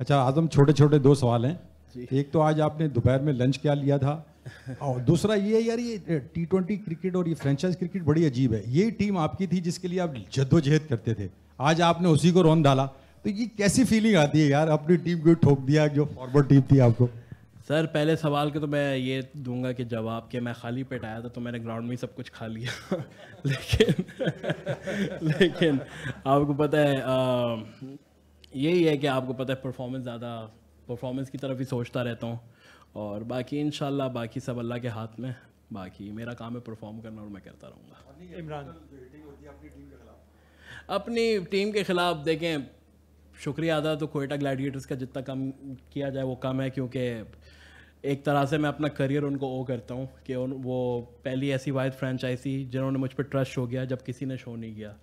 अच्छा आजम छोटे छोटे दो सवाल हैं एक तो आज आपने दोपहर में लंच क्या लिया था और दूसरा ये यार ये टी ट्वेंटी क्रिकेट और ये फ्रेंचाइज क्रिकेट बड़ी अजीब है ये टीम आपकी थी जिसके लिए आप जद्दोजहद करते थे आज आपने उसी को रोन डाला तो ये कैसी फीलिंग आती है यार अपनी टीम को ठोक दिया जो फॉरवर्ड टीम थी आपको सर पहले सवाल के तो मैं ये दूंगा कि जवाब के मैं खाली पेट आया था तो मैंने ग्राउंड में ही सब कुछ खा लिया लेकिन लेकिन आपको पता है आ, यही है कि आपको पता है परफॉर्मेंस ज़्यादा परफॉर्मेंस की तरफ ही सोचता रहता हूँ और बाकी इन बाकी सब अल्लाह के हाथ में बाकी मेरा काम है परफॉर्म करना और मैं करता रहूँगा इमरान अपनी टीम के ख़िलाफ़ देखें शुक्रिया अदा तो कोयटा ग्लैडिएटर्स का जितना कम किया जाए वो कम है क्योंकि एक तरह से मैं अपना करियर उनको ओ करता हूँ कि उन वो पहली ऐसी वाहिद फ्रेंचाइजी जिन्होंने मुझ पर ट्रस्ट हो गया जब किसी ने शो नहीं किया